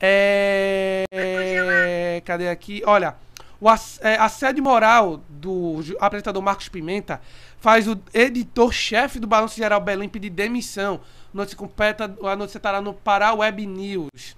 É... Cadê aqui? Olha, o é, assédio moral do apresentador Marcos Pimenta faz o editor-chefe do Balanço Geral Belém pedir demissão. Notícia completa, a notícia estará no Pará Web News.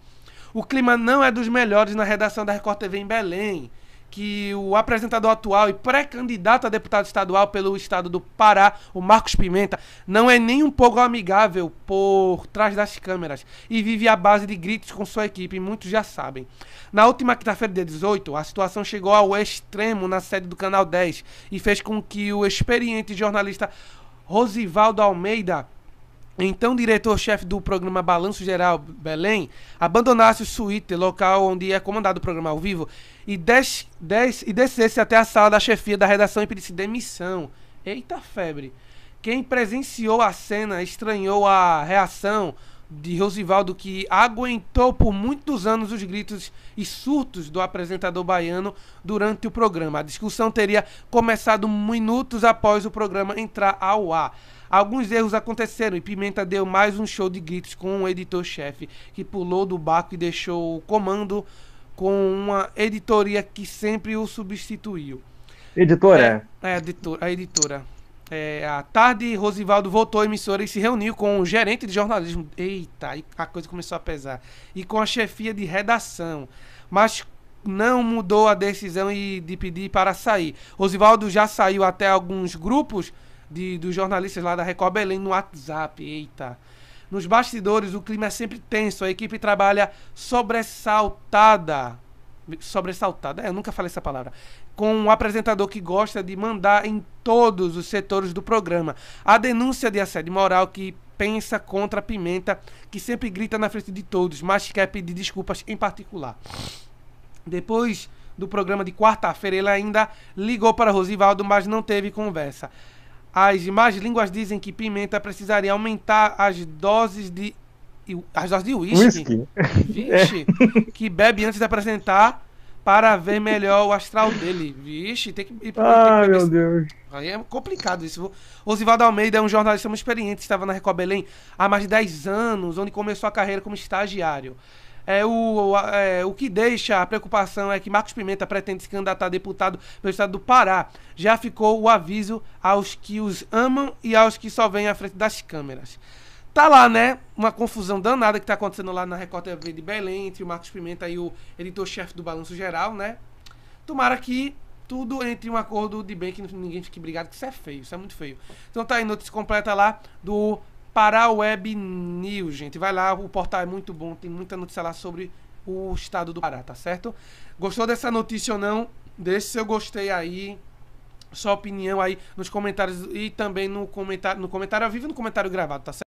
O clima não é dos melhores na redação da Record TV em Belém que o apresentador atual e pré-candidato a deputado estadual pelo estado do Pará, o Marcos Pimenta, não é nem um pouco amigável por trás das câmeras e vive à base de gritos com sua equipe, muitos já sabem. Na última quinta-feira, dia 18, a situação chegou ao extremo na sede do Canal 10 e fez com que o experiente jornalista Rosivaldo Almeida então diretor-chefe do programa Balanço Geral Belém, abandonasse o suíte, local onde é comandado o programa ao vivo, e, des, des, e descesse até a sala da chefia da redação e pedisse demissão. Eita febre! Quem presenciou a cena estranhou a reação de Rosivaldo que aguentou por muitos anos os gritos e surtos do apresentador baiano durante o programa. A discussão teria começado minutos após o programa entrar ao ar. Alguns erros aconteceram e Pimenta deu mais um show de gritos com o um editor-chefe que pulou do barco e deixou o comando com uma editoria que sempre o substituiu. Editora? É, é A editora. É, à tarde, Rosivaldo voltou à emissora e se reuniu com o gerente de jornalismo. Eita, a coisa começou a pesar. E com a chefia de redação. Mas não mudou a decisão de pedir para sair. Rosivaldo já saiu até alguns grupos de, dos jornalistas lá da Record Belém no WhatsApp. Eita. Nos bastidores, o clima é sempre tenso. A equipe trabalha sobressaltada sobressaltado, é, eu nunca falei essa palavra, com um apresentador que gosta de mandar em todos os setores do programa. A denúncia de assédio moral que pensa contra a Pimenta, que sempre grita na frente de todos, mas quer pedir desculpas em particular. Depois do programa de quarta-feira, ele ainda ligou para Rosivaldo, mas não teve conversa. As mais línguas dizem que Pimenta precisaria aumentar as doses de as arrasar de uísque. Vixe, é. que bebe antes de apresentar para ver melhor o astral dele. Vixe, tem que ir para Ah, meu Deus. Aí é complicado isso. Osivaldo Almeida é um jornalista muito experiente, estava na Record Belém há mais de 10 anos, onde começou a carreira como estagiário. É, o, é, o que deixa a preocupação é que Marcos Pimenta pretende se candidatar a deputado pelo estado do Pará. Já ficou o aviso aos que os amam e aos que só vêm à frente das câmeras. Tá lá, né? Uma confusão danada que tá acontecendo lá na Record TV de Belém, entre o Marcos Pimenta e o editor-chefe do Balanço Geral, né? Tomara que tudo entre um acordo de bem que ninguém fique brigado, que isso é feio, isso é muito feio. Então tá aí, notícia completa lá do Pará Web News, gente. Vai lá, o portal é muito bom, tem muita notícia lá sobre o estado do Pará, tá certo? Gostou dessa notícia ou não? Deixe seu gostei aí, sua opinião aí nos comentários e também no comentário, no comentário ao vivo e no comentário gravado, tá certo?